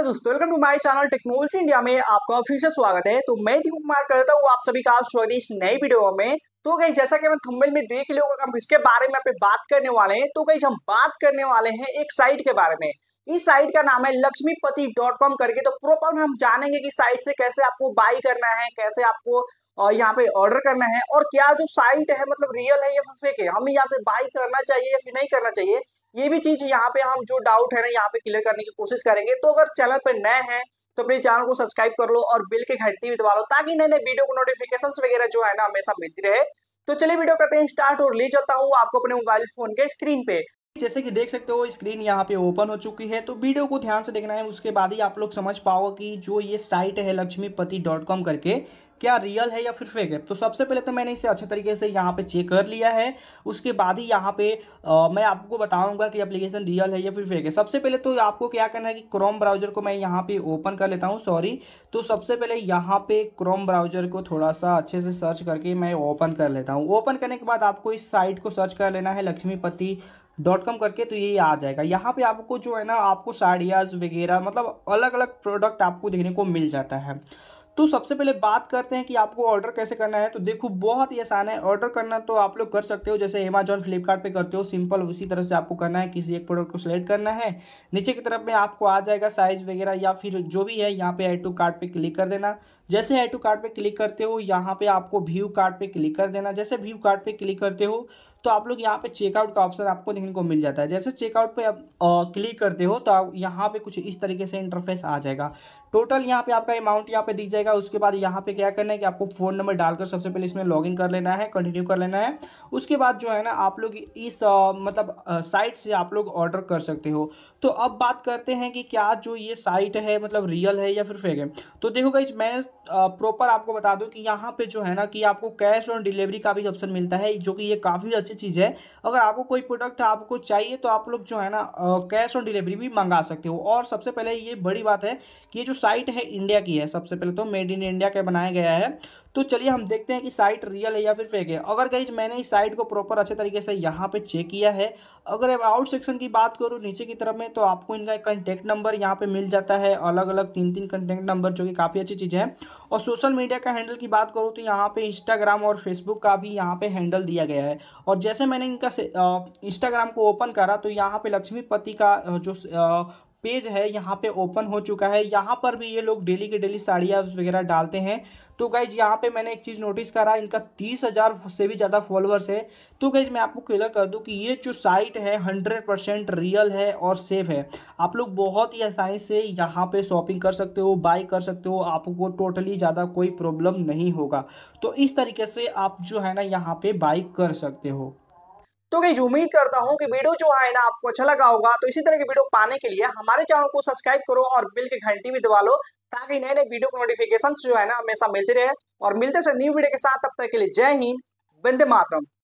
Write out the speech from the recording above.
है दोस्तों welcome to my channel technology India में आपका फिर से स्वागत है तो मैं दीपक कुमार करता हूँ आप सभी का स्वागत इस नई वीडियो में तो गई जैसा कि मैं थंबनेल में देख लिया हम इसके बारे में पे बात करने वाले हैं तो गई हम बात करने वाले हैं एक साइट के बारे में इस साइट का नाम है लक्ष्मीपति डॉट कॉम करके तो प्रोपर हम जानेंगे की साइट से कैसे आपको बाई करना है कैसे आपको और यहाँ पे ऑर्डर करना है और क्या जो साइट है मतलब रियल है या फेक है हमें यहाँ से बाई करना चाहिए या फिर नहीं करना चाहिए ये भी चीज यहाँ पे हम जो डाउट है ना यहाँ पे क्लियर करने की कोशिश करेंगे तो अगर चैनल पे नए हैं तो अपने चैनल को सब्सक्राइब कर लो और बिल के घंटी भी दबा लो ताकि नए नए वीडियो को नोटिफिकेशन वगैरह जो है ना हमेशा मिलती रहे तो चलिए वीडियो करते हैं स्टार्ट और ले जाता हूँ आपको अपने मोबाइल फोन के स्क्रीन पे जैसे कि देख सकते हो स्क्रीन यहाँ पे ओपन हो चुकी है तो वीडियो को ध्यान से देखना है उसके बाद ही आप लोग समझ पाओगे कि जो ये साइट है लक्ष्मीपति डॉट कॉम करके क्या रियल है या फिर फेक है तो सबसे पहले तो मैंने इसे अच्छे तरीके से यहाँ पे चेक कर लिया है उसके बाद ही यहाँ पे आ, मैं आपको बताऊंगा कि एप्लीकेशन रियल है या फिर फेक है सबसे पहले तो आपको क्या करना है कि क्रोम ब्राउजर को मैं यहाँ पे ओपन कर लेता हूँ सॉरी तो सबसे पहले यहाँ पे क्रोम ब्राउजर को थोड़ा सा अच्छे से सर्च करके मैं ओपन कर लेता हूँ ओपन करने के बाद आपको इस साइट को सर्च कर लेना है लक्ष्मीपति डॉट कॉम करके तो ये आ जाएगा यहाँ पे आपको जो है ना आपको साड़ियाज वगैरह मतलब अलग अलग प्रोडक्ट आपको देखने को मिल जाता है तो सबसे पहले बात करते हैं कि आपको ऑर्डर कैसे करना है तो देखो बहुत ही आसान है ऑर्डर करना तो आप लोग कर सकते हो जैसे अमेजॉन फ्लिपकार्ट करते हो सिंपल उसी तरह से आपको करना है किसी एक प्रोडक्ट को सिलेक्ट करना है नीचे की तरफ में आपको आ जाएगा साइज़ वगैरह या फिर जो भी है यहाँ पे एड टू कार्ड पे क्लिक कर देना जैसे एड टू कार्ड पे क्लिक करते हो यहाँ पे आपको व्यू कार्ड पे क्लिक कर देना जैसे व्यू कार्ड पे क्लिक करते हो तो आप लोग यहाँ पे चेकआउट का ऑप्शन आपको देखने को मिल जाता है जैसे चेकआउट पे आप क्लिक करते हो तो आप यहाँ पे कुछ इस तरीके से इंटरफेस आ जाएगा टोटल यहाँ पे आपका अमाउंट यहाँ पे दिख जाएगा उसके बाद यहाँ पे क्या करना है कि आपको फ़ोन नंबर डालकर सबसे पहले इसमें लॉगिन कर लेना है कंटिन्यू कर लेना है उसके बाद जो है ना आप लोग इस आ, मतलब साइट से आप लोग ऑर्डर कर सकते हो तो अब बात करते हैं कि क्या जो ये साइट है मतलब रियल है या फिर फेक है तो देखो गई मैं प्रॉपर आपको बता दूँ कि यहाँ पर जो है ना कि आपको कैश ऑन डिलीवरी का भी ऑप्शन मिलता है जो कि ये काफ़ी अच्छी चीज़ है अगर आपको कोई प्रोडक्ट आपको चाहिए तो आप लोग जो है ना कैश ऑन डिलीवरी भी मंगा सकते हो और सबसे पहले ये बड़ी बात है कि ये जो साइट है इंडिया की है सबसे पहले तो मेड इन इंडिया का बनाया गया है तो चलिए हम देखते हैं कि साइट रियल है या फिर फेक है अगर गाइज मैंने इस साइट को प्रॉपर अच्छे तरीके से यहाँ पे चेक किया है अगर आउट सेक्शन की बात करूँ नीचे की तरफ में तो आपको इनका एक कंटेक्ट नंबर यहाँ पे मिल जाता है अलग अलग तीन तीन कंटेक्ट नंबर जो कि काफ़ी अच्छी चीज़ है और सोशल मीडिया का हैंडल की बात करूँ तो यहाँ पर इंस्टाग्राम और फेसबुक का भी यहाँ पर हैंडल दिया गया है और जैसे मैंने इनका इंस्टाग्राम को ओपन करा तो यहाँ पर लक्ष्मीपति का जो पेज है यहाँ पे ओपन हो चुका है यहाँ पर भी ये लोग डेली के डेली साड़ियाँ वगैरह डालते हैं तो गाइज यहाँ पे मैंने एक चीज़ नोटिस करा इनका तीस हज़ार से भी ज़्यादा फॉलोअर्स है तो गाइज मैं आपको क्लियर कर दूँ कि ये जो साइट है हंड्रेड परसेंट रियल है और सेफ है आप लोग बहुत ही आसानी से यहाँ पे शॉपिंग कर सकते हो बाई कर सकते हो आपको टोटली ज़्यादा कोई प्रॉब्लम नहीं होगा तो इस तरीके से आप जो है ना यहाँ पर बाई कर सकते हो तो गई उम्मीद करता हूँ कि वीडियो जो है ना आपको अच्छा लगा होगा तो इसी तरह की वीडियो पाने के लिए हमारे चैनल को सब्सक्राइब करो और बिल की घंटी भी दबा लो ताकि नए नए वीडियो के नोटिफिकेशन जो है ना हमेशा मिलते रहे और मिलते से न्यू वीडियो के साथ तब तक के लिए जय हिंद बंदे मातरम